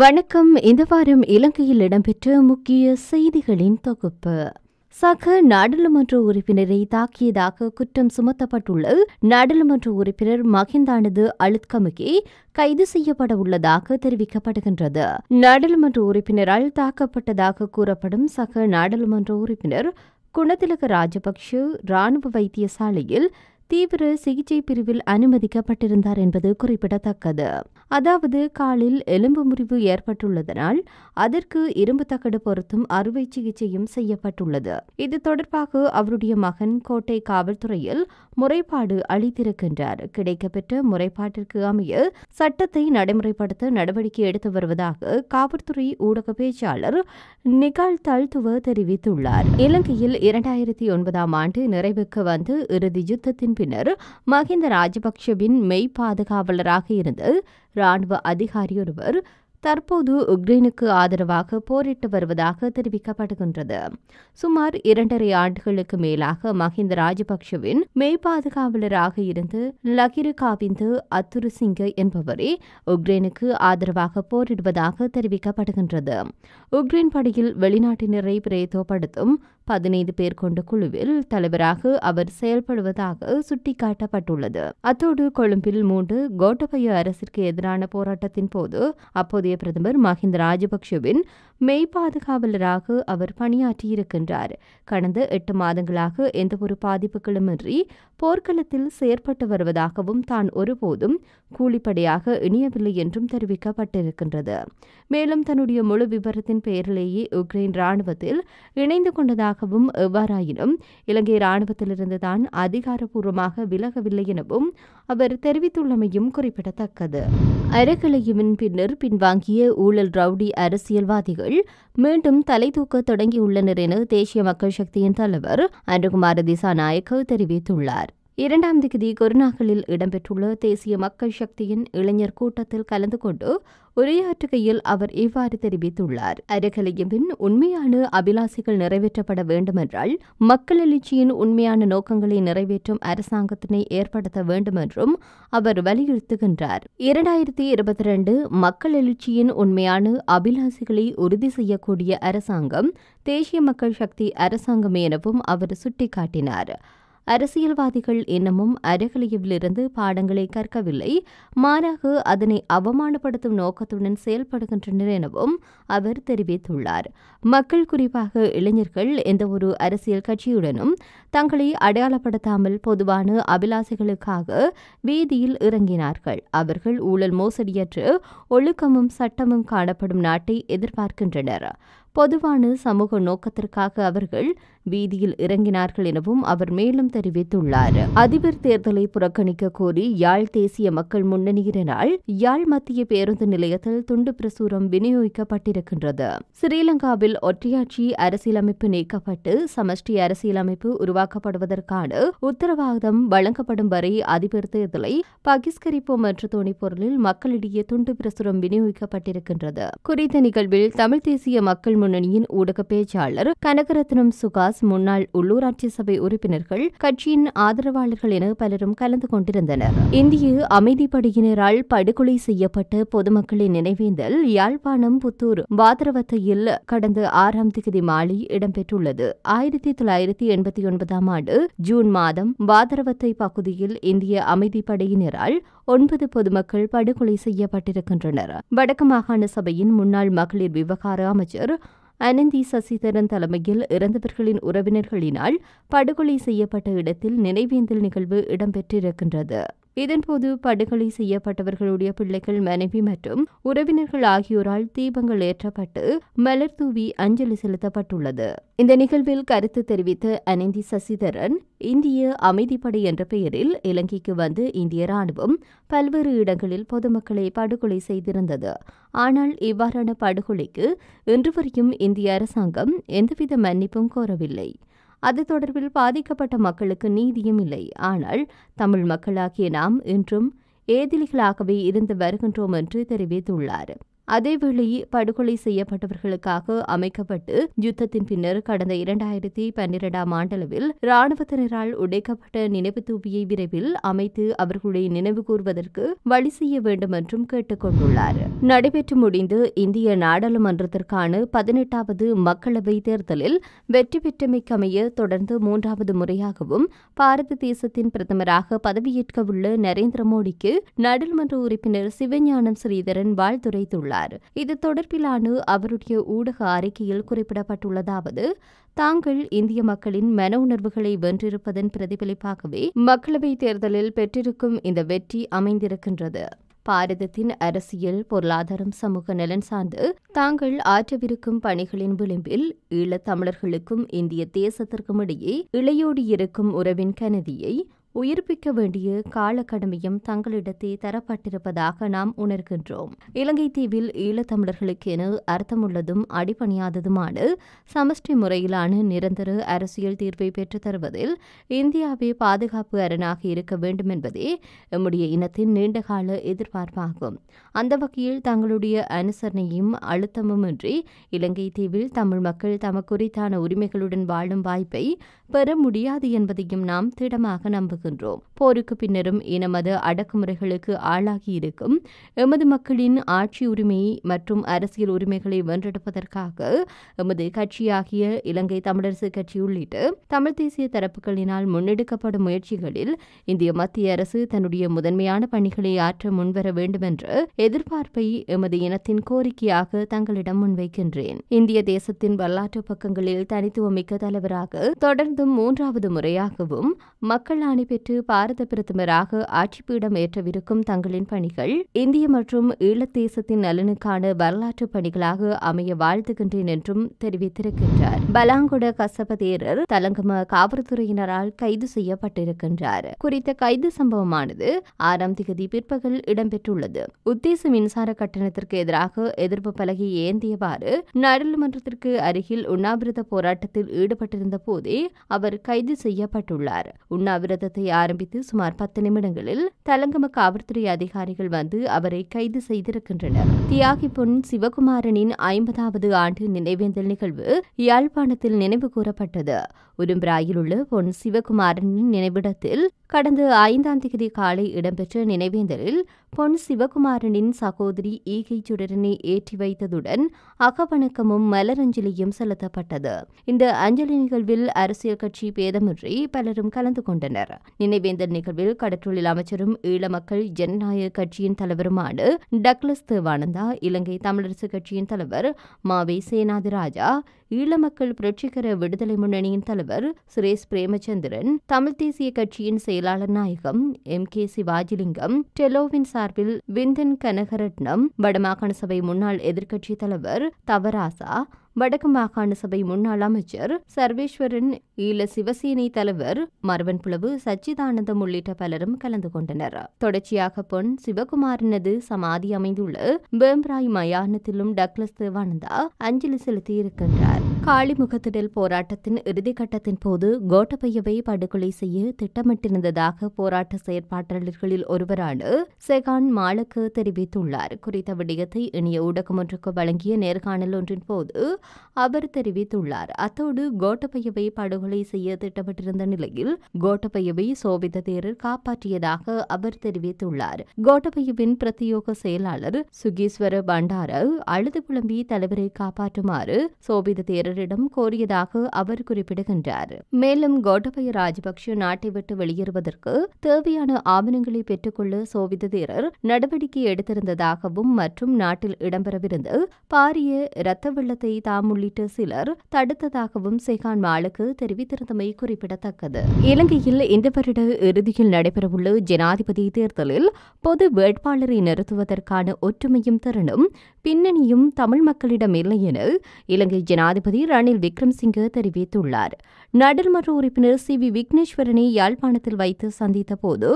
வணக்கம் இந்த வாரம் இலங்கையில் இடம்பெற்ற முக்கிய செய்திகளின் தொகுப்பு சக நாடாளுமன்ற உறுப்பினரை தாக்கியதாக குற்றம் சுமத்தப்பட்டுள்ள நாடாளுமன்ற உறுப்பினர் மகிந்தானது அழுத்கமுகி கைது செய்யப்பட உள்ளதாக தெரிவிக்கப்படுகின்றது நாடாளுமன்ற உறுப்பினரால் தாக்கப்பட்டதாக கூறப்படும் சக நாடாளுமன்ற உறுப்பினர் குணதிலக ராஜபக்ஷ ராணுவ வைத்தியசாலையில் தீவிர சிகிச்சை பிரிவில் அனுமதிக்கப்பட்டிருந்தார் என்பது குறிப்பிடத்தக்கது அதாவது காலில் எலும்பு முறிவு ஏற்பட்டுள்ளதனால் அதற்கு இரும்பு தக்கடு பொருத்தும் அறுவை சிகிச்சையும் செய்யப்பட்டுள்ளது இது தொடர்பாக அவருடைய மகன் கோட்டை காவல்துறையில் முறைப்பாடு அளித்திருக்கின்றார் கிடைக்கப்பெற்ற முறைப்பாட்டிற்கு அமைய சட்டத்தை நடைமுறைப்படுத்த நடவடிக்கை எடுத்து வருவதாக காவல்துறை ஊடக பேச்சாளர் நிகால் தாழ்த்துவ தெரிவித்துள்ளார் இலங்கையில் இரண்டாயிரத்தி ஒன்பதாம் ஆண்டு நிறைவுக்கு வந்து இறுதி யுத்தத்தின் பின்னர் மஹிந்த ராஜபக்ஷவின் மெய் பாதுகாவலராக இருந்த ராணுவ அதிகாரியொருவர் தற்போது உக்ரைனுக்கு ஆதரவாக போரிட்டு வருவதாக தெரிவிக்கப்படுகின்றது சுமார் இரண்டரை ஆண்டுகளுக்கு மேலாக மஹிந்த ராஜபக்ஷவின் மேய்பாதுகாவலராக இருந்து லகிரு காவிந்து அத்துருசிங்க என்பவரே உக்ரைனுக்கு ஆதரவாக போரிடுவதாக தெரிவிக்கப்படுகின்றது உக்ரைன் படையில் வெளிநாட்டினரை பிரேதோப்படுத்தும் பதினைந்து பேர் கொண்ட குழுவில் தலைவராக அவர் செயல்படுவதாக சுட்டிக்காட்டப்பட்டுள்ளது அத்தோடு கொழும்பில் மூன்று கோட்டபய அரசிற்கு எதிரான போராட்டத்தின் போது அப்போதைய பிரதமர் மஹிந்த ராஜபக்ஷவின் மெய் பாதுகாவலராக அவர் பணியாற்றியிருக்கின்றார் கடந்த எட்டு மாதங்களாக எந்தவொரு பாதிப்புகளுமின்றி போர்க்களத்தில் செயற்பட்டு வருவதாகவும் தான் ஒருபோதும் கூலிப்படையாக இணையவில்லை என்றும் தெரிவிக்கப்பட்டிருக்கின்றது மேலும் தன்னுடைய முழு விவரத்தின் பெயரிலேயே உக்ரைன் ராணுவத்தில் இணைந்து கொண்டதாகவும் எவ்வாறாயினும் இலங்கை ராணுவத்திலிருந்து தான் அதிகாரப்பூர்வமாக விலகவில்லை எனவும் அவர் தெரிவித்துள்ளமையும் குறிப்பிடத்தக்கது அறக்கலையுவின் பின்னர் பின்வாங்கிய ஊழல் ரவுடி அரசியல்வாதிகள் கட்சிகள் மீண்டும் தலை தூக்க தொடங்கியுள்ளனர் என தேசிய மக்கள் சக்தியின் தலைவர் அன்றுகுமார திசாநாயக்க தெரிவித்துள்ளார் இரண்டாம் திகதி கொரோனாக்களில் இடம்பெற்றுள்ள தேசிய மக்கள் சக்தியின் இளைஞர் கூட்டத்தில் கலந்து கொண்டு உரையாற்றுகையில் அவர் இவ்வாறு தெரிவித்துள்ளார் பின் உண்மையான அபிலாசிகள் நிறைவேற்றப்பட வேண்டுமென்றால் மக்கள் எழுச்சியின் உண்மையான நோக்கங்களை நிறைவேற்றும் அரசாங்கத்தினை ஏற்படுத்த வேண்டுமென்றும் அவர் வலியுறுத்துகின்றார் இரண்டாயிரத்தி இருபத்தி ரெண்டு மக்கள் எழுச்சியின் உண்மையான அபிலாசிகளை உறுதி செய்யக்கூடிய அரசாங்கம் தேசிய மக்கள் சக்தி அரசாங்கம் எனவும் அவர் சுட்டிக்காட்டினார் அரசியல்வாதிகள் இன்னமும் அறகலியவிலிருந்து பாடங்களை கற்கவில்லை மாறாக அதனை அவமானப்படுத்தும் நோக்கத்துடன் செயல்படுகின்றனர் எனவும் அவர் தெரிவித்துள்ளார் மக்கள் குறிப்பாக இளைஞர்கள் எந்த ஒரு அரசியல் கட்சியுடனும் தங்களை அடையாளப்படுத்தாமல் பொதுவான அபிலாசைகளுக்காக வீதியில் இறங்கினார்கள் அவர்கள் ஊழல் மோசடியற்று ஒழுக்கமும் சட்டமும் காணப்படும் நாட்டை எதிர்பார்க்கின்றனர் பொதுவான சமூக நோக்கத்திற்காக அவர்கள் வீதியில் இறங்கினார்கள் எனவும் அவர் மேலும் தெரிவித்துள்ளார் அதிபர் தேர்தலை புறக்கணிக்க கோரி யாழ் தேசிய மக்கள் முன்னணியினால் யாழ் மத்திய பேருந்து நிலையத்தில் துண்டு பிரசுரம் விநியோகிக்கப்பட்டிருக்கின்றது ஸ்ரீலங்காவில் ஒற்றையாட்சி அரசியலமைப்பு நீக்கப்பட்டு சமஷ்டி அரசியலமைப்பு உருவாக்கப்படுவதற்கான உத்தரவாதம் வழங்கப்படும் வரை அதிபர் தேர்தலை பகிஸ்கரிப்போம் என்ற துணைப்பொருளில் மக்களிடையே துண்டு பிரசுரம் விநியோகிக்கப்பட்டிருக்கின்றது குறித்த நிகழ்வில் தமிழ் தேசிய மக்கள் முன்னணியின் ஊடக பேச்சாளர் கனகரத்னம் சுகாஸ் தாஸ் முன்னாள் உள்ளூராட்சி சபை உறுப்பினர்கள் கட்சியின் ஆதரவாளர்கள் என பலரும் கலந்து கொண்டிருந்தனர் இந்திய அமைதிப்படையினரால் படுகொலை செய்யப்பட்ட பொதுமக்களின் நினைவேந்தல் யாழ்ப்பாணம் புத்தூர் பாதரவத்தையில் கடந்த ஆறாம் திகதி மாலை இடம்பெற்றுள்ளது ஆயிரத்தி தொள்ளாயிரத்தி எண்பத்தி ஒன்பதாம் ஆண்டு ஜூன் மாதம் பாதரவத்தை பகுதியில் இந்திய அமைதிப்படையினரால் ஒன்பது பொதுமக்கள் படுகொலை செய்யப்பட்டிருக்கின்றனர் வடக்கு மாகாண சபையின் முன்னாள் மகளிர் விவகார அமைச்சர் அனந்தி சசிதரன் தலைமையில் இறந்தவர்களின் உறவினர்களினால் படுகொலை செய்யப்பட்ட இடத்தில் நினைவேந்தல் நிகழ்வு இடம்பெற்றிருக்கின்றது இதன்போது படுகொலை செய்யப்பட்டவர்களுடைய பிள்ளைகள் மனைவி மற்றும் உறவினர்கள் ஆகியோரால் தீபங்கள் ஏற்றப்பட்டு மலர் தூவி அஞ்சலி செலுத்தப்பட்டுள்ளது இந்த நிகழ்வில் கருத்து தெரிவித்த அனந்தி சசிதரன் இந்திய அமைதிப்படை என்ற பெயரில் இலங்கைக்கு வந்து இந்திய ராணுவம் பல்வேறு இடங்களில் பொதுமக்களை படுகொலை செய்திருந்தது ஆனால் இவ்வாறான படுகொலைக்கு இன்று வரையும் இந்திய அரசாங்கம் எந்தவித மன்னிப்பும் கோரவில்லை அது தொடர்பில் பாதிக்கப்பட்ட மக்களுக்கு நீதியும் இல்லை ஆனால் தமிழ் மக்களாகிய நாம் இன்றும் ஏதிலிகளாகவே இருந்து வருகின்றோம் என்று தெரிவித்துள்ளார் அதேவேளை படுகொலை செய்யப்பட்டவர்களுக்காக அமைக்கப்பட்டு யுத்தத்தின் பின்னர் கடந்த இரண்டாயிரத்தி பன்னிரெண்டாம் ஆண்டளவில் ராணுவத்தினரால் உடைக்கப்பட்ட நினைவு தூவியை விரைவில் அமைத்து அவர்களை நினைவு கூறுவதற்கு வழி செய்ய வேண்டும் என்றும் கேட்டுக்கொண்டுள்ளார் நடைபெற்று முடிந்து இந்திய நாடாளுமன்றத்திற்கான பதினெட்டாவது மக்களவை தேர்தலில் வெற்றி பெற்றமைக்கமைய தொடர்ந்து மூன்றாவது முறையாகவும் பாரத தேசத்தின் பிரதமராக பதவியேற்கவுள்ள நரேந்திர மோடிக்கு நாடாளுமன்ற உறுப்பினர் சிவஞானம் ஸ்ரீதரன் வாழ்த்துரைத்துள்ளார் தெரிவித்துள்ளார் இது தொடர்பிலான அவருடைய ஊடக அறிக்கையில் குறிப்பிடப்பட்டுள்ளதாவது தாங்கள் இந்திய மக்களின் மன உணர்வுகளை வென்றிருப்பதன் பிரதிபலிப்பாகவே மக்களவைத் தேர்தலில் பெற்றிருக்கும் இந்த வெற்றி அமைந்திருக்கின்றது பாரதத்தின் அரசியல் பொருளாதாரம் சமூக நலன் சார்ந்து தாங்கள் ஆற்றவிருக்கும் பணிகளின் விளிம்பில் ஈழத் தமிழர்களுக்கும் இந்திய தேசத்திற்கும் இடையே இளையோடியிருக்கும் இருக்கும் உறவின் கனதியை உயிர்ப்பிக்க வேண்டிய கால கடமையும் தங்களிடத்தே தரப்பட்டிருப்பதாக நாம் உணர்கின்றோம் இலங்கை தீவில் ஈழத்தமிழர்களுக்கென அர்த்தமுள்ளதும் அடிபணியாததுமான சமஷ்டி முறையிலான நிரந்தர அரசியல் தீர்வை பெற்றுத் தருவதில் இந்தியாவே பாதுகாப்பு அரணாக இருக்க வேண்டும் என்பதே நம்முடைய இனத்தின் நீண்டகால எதிர்பார்ப்பாகும் அந்த வகையில் தங்களுடைய அனுசரணையும் அழுத்தமும் இன்றி இலங்கை தீவில் தமிழ் மக்கள் தமக்குறித்தான உரிமைகளுடன் வாழும் வாய்ப்பை பெற முடியாது என்பதையும் நாம் திடமாக நம்புகிறோம் வருகின்றோம் போருக்கு பின்னரும் இனமது அடக்குமுறைகளுக்கு ஆளாகியிருக்கும் எமது மக்களின் ஆட்சி உரிமை மற்றும் அரசியல் உரிமைகளை வென்றெடுப்பதற்காக எமது கட்சியாகிய இலங்கை தமிழரசு கட்சி உள்ளிட்ட தமிழ் தேசிய தரப்புகளினால் முன்னெடுக்கப்படும் முயற்சிகளில் இந்திய மத்திய அரசு தன்னுடைய முதன்மையான பணிகளை ஆற்ற முன்வர வேண்டும் என்ற எதிர்பார்ப்பை எமது இனத்தின் கோரிக்கையாக தங்களிடம் முன்வைக்கின்றேன் இந்திய தேசத்தின் வரலாற்று பக்கங்களில் தனித்துவமிக்க தலைவராக தொடர்ந்தும் மூன்றாவது முறையாகவும் மக்கள் ஆணை பெற்று பாரத பிரதமராக ஆட்சிப்பீடம் ஏற்றவிருக்கும் தங்களின் பணிகள் இந்திய மற்றும் ஈழத்தேசத்தின் நலனுக்கான வரலாற்று பணிகளாக அமைய வாழ்த்துகின்றேன் என்றும் தெரிவித்திருக்கின்றார் பலாங்குட கசப தேரர் தலங்கம காவல்துறையினரால் கைது செய்யப்பட்டிருக்கின்றார் குறித்த கைது சம்பவமானது ஆறாம் திகதி பிற்பகல் இடம்பெற்றுள்ளது உத்தேச மின்சார கட்டணத்திற்கு எதிராக எதிர்ப்பு பலகை ஏந்தியவாறு நாடாளுமன்றத்திற்கு அருகில் உண்ணாவிரத போராட்டத்தில் ஈடுபட்டிருந்த போதே அவர் கைது செய்யப்பட்டுள்ளார் உண்ணாவிரதத்தை ஆரம்பித்த குறித்து சுமார் பத்து நிமிடங்களில் தலங்கம காவல்துறை அதிகாரிகள் வந்து அவரை கைது செய்திருக்கின்றனர் தியாகி பொன் சிவகுமாரனின் ஐம்பதாவது ஆண்டு நினைவேந்தல் நிகழ்வு யாழ்ப்பாணத்தில் நினைவு கூறப்பட்டது உரும்பிராயில் உள்ள பொன் சிவகுமாரனின் நினைவிடத்தில் கடந்த ஐந்தாம் தேதி காலை இடம்பெற்ற நினைவேந்தலில் பொன் சிவகுமாரனின் சகோதரி ஈகை சுடரனை ஏற்றி வைத்ததுடன் அகவணக்கமும் மலரஞ்சலியும் செலுத்தப்பட்டது இந்த அஞ்சலி நிகழ்வில் அரசியல் கட்சி பேதமின்றி பலரும் கலந்து கொண்டனர் நினைவேந்தல் நிகழ்வில் கடற்றொழில் அமைச்சரும் ஈழ மக்கள் ஜனநாயக கட்சியின் தலைவருமான டக்ளஸ் தேவானந்தா இலங்கை தமிழரசு கட்சியின் தலைவர் மாவே சேனாதிராஜா ஈழ மக்கள் புரட்சிகர விடுதலை முன்னணியின் தலைவர் சுரேஷ் பிரேமச்சந்திரன் தமிழ்த் தேசிய கட்சியின் செயலாளர் நாயகம் எம் கே சிவாஜிலிங்கம் டெலோவின் சார்பில் விந்தன் கனகரட்னம் வடமாகாண சபை முன்னாள் எதிர்க்கட்சித் தலைவர் தவராசா வடக்கு மாகாண சபை முன்னாள் அமைச்சர் சர்வேஸ்வரன் ஈழ சிவசேனை தலைவர் மரவன் புலவு சச்சிதானந்தம் உள்ளிட்ட பலரும் கலந்து கொண்டனர் தொடர்ச்சியாக பொன் சிவகுமாரனது சமாதி அமைந்துள்ள பேம்ராய் மயானத்திலும் டக்ளஸ் தேவானந்தா அஞ்சலி செலுத்தியிருக்கின்றார் காளிமுகத்திடல் போராட்டத்தின் இறுதிக்கட்டத்தின் போது கோட்டபையவை படுகொலை செய்ய திட்டமிட்டிருந்ததாக போராட்ட செயற்பாட்டாளர்களில் ஒருவரான செகான் மாலக்கு தெரிவித்துள்ளார் குறித்த விடயத்தை இணைய ஊடகம் ஒன்றுக்கு வழங்கிய நேர்காணல் ஒன்றின் போது அவர் தெரிவித்துள்ளார் அத்தோடு கோட்டபையவை படுகொலை செய்ய திட்டமிட்டிருந்த நிலையில் கோட்டபையவை சோபித தேரர் காப்பாற்றியதாக அவர் தெரிவித்துள்ளார் கோட்டபையவின் பிரத்தியோக செயலாளர் சுகீஸ்வர பண்டார அழுது புலம்பி தலைவரை காப்பாற்றுமாறு சோபித தேரர் செய்தியாளரிடம் கோரியதாக அவர் குறிப்பிடுகின்றார் மேலும் கோட்டபய ராஜபக்ஷ நாட்டை விட்டு வெளியேறுவதற்கு தேவையான ஆவணங்களை பெற்றுக்கொள்ள சோவித தீரர் நடவடிக்கை எடுத்திருந்ததாகவும் மற்றும் நாட்டில் இடம்பெறவிருந்து பாரிய இரத்த வெள்ளத்தை தாம் உள்ளிட்ட சிலர் தடுத்ததாகவும் சேகான் மாலுக்கு தெரிவித்திருந்தமை குறிப்பிடத்தக்கது இலங்கையில் இந்த வருட இறுதியில் நடைபெறவுள்ள ஜனாதிபதி தேர்தலில் பொது வேட்பாளரை நிறுத்துவதற்கான ஒற்றுமையும் திறனும் பின்னணியும் தமிழ் மக்களிடம் இல்லை என இலங்கை ஜனாதிபதி ரணில் விக்ரம்சிங்க தெரிவித்துள்ளார் நாடாளுமன்ற உறுப்பினர் சி வி விக்னேஸ்வரனை யாழ்ப்பாணத்தில் வைத்து சந்தித்த போது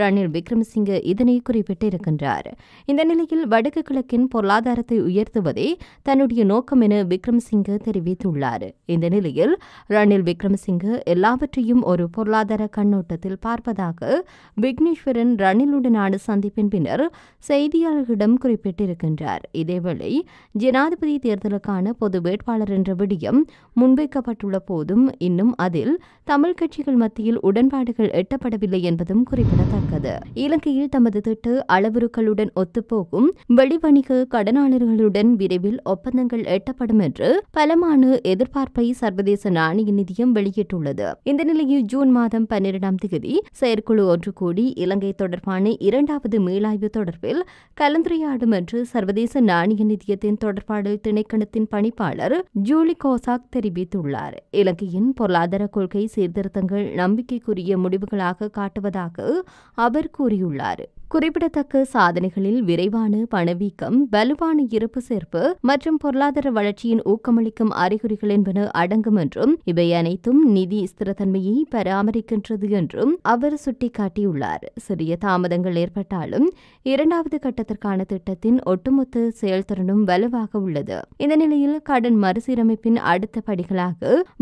ரணில் விக்ரமசிங்க இதனை குறிப்பிட்டிருக்கின்றார் இந்த நிலையில் வடக்கு கிழக்கின் பொருளாதாரத்தை உயர்த்துவதே தன்னுடைய நோக்கம் என விக்ரமசிங்க தெரிவித்துள்ளார் இந்த நிலையில் ரணில் விக்ரமசிங்க எல்லாவற்றையும் ஒரு பொருளாதார கண்ணோட்டத்தில் பார்ப்பதாக விக்னேஸ்வரன் ரணிலுடனான சந்திப்பின் பின்னர் செய்தியாளர்களிடம் குறிப்பிட்டிருக்கின்றார் இதேவேளை ஜனாதிபதி தேர்தலுக்கான பொது வேட்பாளர் என்ற விடியம் முன்வைக்கப்பட்டுள்ள போதும் இன்னும் அதில் தமிழ் கட்சிகள் மத்தியில் உடன்பாடுகள் எட்டப்படவில்லை என்பதும் குறிப்பிடத்தக்கது இலங்கையில் தமது திட்ட அளவுருக்களுடன் ஒத்துப்போகும் வெளிவணிக கடனாளர்களுடன் விரைவில் ஒப்பந்தங்கள் எட்டப்படும் என்று பலமான எதிர்பார்ப்பை சர்வதேச நாணய நிதியம் வெளியிட்டுள்ளது இந்த நிலையில் ஜூன் மாதம் பன்னிரண்டாம் தேதி செயற்குழு ஒன்று கூடி இலங்கை தொடர்பான இரண்டாவது மேலாய்வு தொடர்பில் கலந்துரையாடும் என்று சர்வதேச நாணய நிதியத்தின் தொடர்பாடல் திணைக்கணத்தின் பணிப்பாளர் ஜூலி கோசாக் தெரிவித்துள்ளார் இலங்கையின் பொருளாதார கொள்கை சீர்திருத்தங்கள் நம்பிக்கைக்குரிய முடிவுகளாக காட்டுவதாக அவர் கூறியுள்ளார் குறிப்பிடத்தக்க சாதனைகளில் விரைவான பணவீக்கம் வலுவான இருப்பு சேர்ப்பு மற்றும் பொருளாதார வளர்ச்சியின் ஊக்கமளிக்கும் அறிகுறிகள் என்பன அடங்கும் என்றும் இவை அனைத்தும் நிதி ஸ்திரத்தன்மையை பராமரிக்கின்றது என்றும் அவர் சுட்டிக்காட்டியுள்ளார் சிறிய தாமதங்கள் ஏற்பட்டாலும் இரண்டாவது கட்டத்திற்கான திட்டத்தின் ஒட்டுமொத்த செயல்திறனும் வலுவாக உள்ளது இந்த நிலையில் கடன் மறுசீரமைப்பின் அடுத்த படிகளாக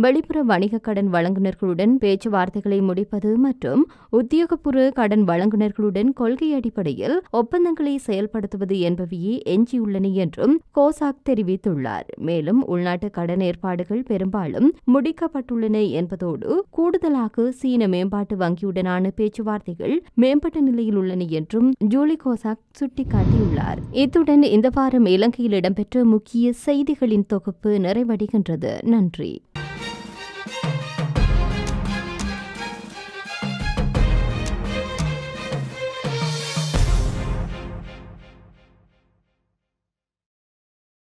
வெளிப்புற வணிக கடன் வழங்குநர்களுடன் பேச்சுவார்த்தைகளை முடிப்பது மற்றும் உத்தியோகபூர்வ கடன் வழங்குநர்களுடன் கொள்கை அடிப்படையில் ஒப்பந்தங்களை செயல்படுத்துவது என்பவையே எஞ்சியுள்ளன என்றும் கோசாக் தெரிவித்துள்ளார் மேலும் உள்நாட்டு கடன் ஏற்பாடுகள் பெரும்பாலும் முடிக்கப்பட்டுள்ளன என்பதோடு கூடுதலாக சீன மேம்பாட்டு வங்கியுடனான பேச்சுவார்த்தைகள் மேம்பட்ட நிலையில் உள்ளன என்றும் ஜூலி கோசாக் சுட்டிக்காட்டியுள்ளார் இத்துடன் இந்த வாரம் இலங்கையில் இடம்பெற்ற முக்கிய செய்திகளின் தொகுப்பு நிறைவடைகின்றது நன்றி